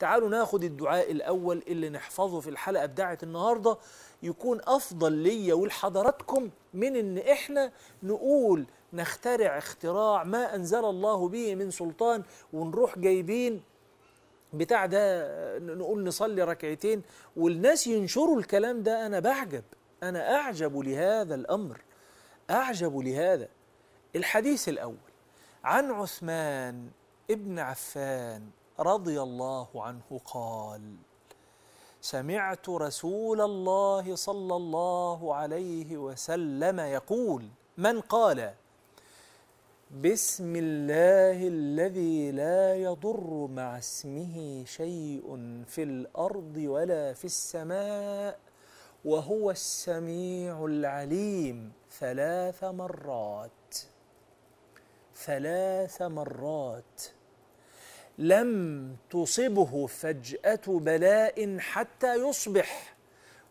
تعالوا ناخد الدعاء الأول اللي نحفظه في الحلقة بتاعة النهاردة يكون أفضل ليا ولحضراتكم من إن إحنا نقول نخترع اختراع ما أنزل الله به من سلطان ونروح جايبين بتاع ده نقول نصلي ركعتين والناس ينشروا الكلام ده أنا بعجب أنا أعجب لهذا الأمر أعجب لهذا الحديث الأول عن عثمان ابن عفان رضي الله عنه قال سمعت رسول الله صلى الله عليه وسلم يقول من قال بسم الله الذي لا يضر مع اسمه شيء في الارض ولا في السماء وهو السميع العليم ثلاث مرات ثلاث مرات لم تصبه فجأة بلاء حتى يصبح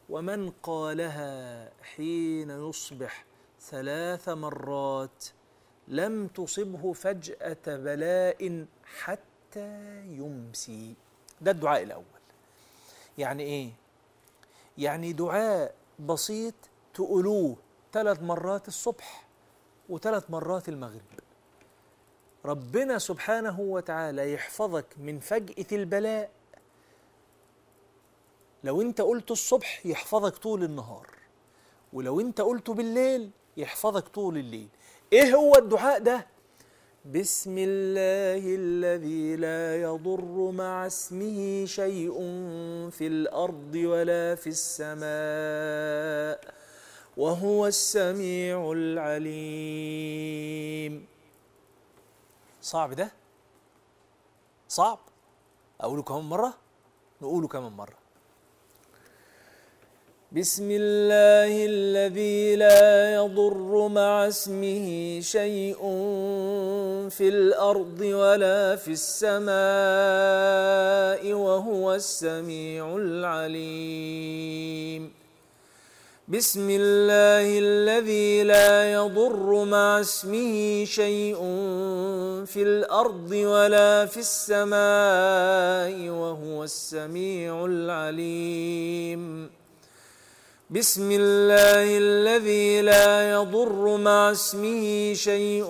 ومن قالها حين يصبح ثلاث مرات لم تصبه فجأة بلاء حتى يمسي ده الدعاء الأول يعني إيه؟ يعني دعاء بسيط تقولوه ثلاث مرات الصبح وثلاث مرات المغرب ربنا سبحانه وتعالى يحفظك من فجأة البلاء لو انت قلت الصبح يحفظك طول النهار ولو انت قلته بالليل يحفظك طول الليل ايه هو الدعاء ده بسم الله الذي لا يضر مع اسمه شيء في الارض ولا في السماء وهو السميع العليم صعب ده صعب أقوله كمان مرة نقوله كمان مرة بسم الله الذي لا يضر مع اسمه شيء في الأرض ولا في السماء وهو السميع العليم بسم الله الذي لا يضر مع اسمه شيء في الأرض ولا في السماء وهو السميع العليم بسم الله الذي لا يضر مع اسمه شيء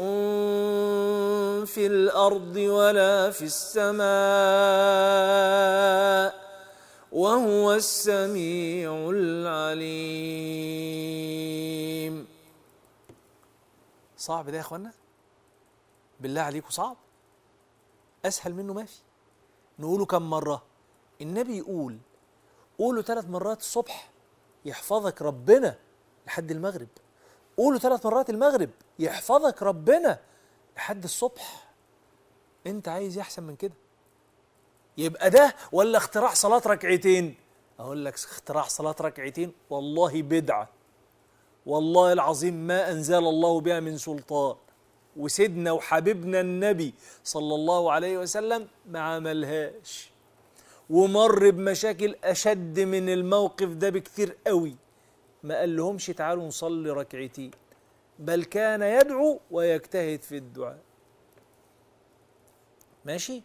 في الأرض ولا في السماء وهو السميع العليم صعب ده يا اخوانا بالله عليكم صعب اسهل منه ما في نقوله كم مره النبي يقول قوله ثلاث مرات الصبح يحفظك ربنا لحد المغرب قوله ثلاث مرات المغرب يحفظك ربنا لحد الصبح انت عايز ايه احسن من كده يبقى ده ولا اختراع صلاه ركعتين اقول لك اختراع صلاه ركعتين والله بدعه والله العظيم ما انزل الله بها من سلطان وسيدنا وحبيبنا النبي صلى الله عليه وسلم ما عملهاش ومر بمشاكل أشد من الموقف ده بكثير قوي ما قال لهمش تعالوا نصلي ركعتين بل كان يدعو ويجتهد في الدعاء ماشي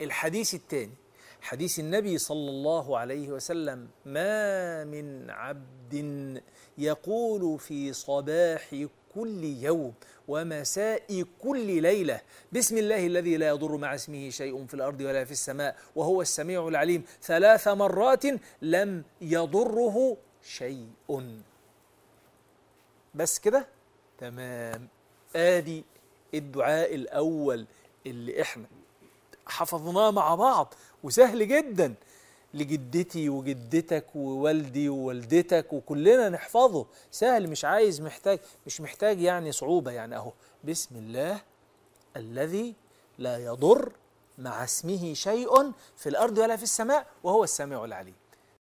الحديث الثاني حديث النبي صلى الله عليه وسلم ما من عبد يقول في صباح كل يوم ومساء كل ليلة بسم الله الذي لا يضر مع اسمه شيء في الأرض ولا في السماء وهو السميع العليم ثلاث مرات لم يضره شيء بس كده تمام ادي الدعاء الاول اللي احنا حفظناه مع بعض وسهل جدا لجدتي وجدتك ووالدي ووالدتك وكلنا نحفظه سهل مش عايز محتاج مش محتاج يعني صعوبة يعني أهو بسم الله الذي لا يضر مع اسمه شيء في الأرض ولا في السماء وهو السميع العليم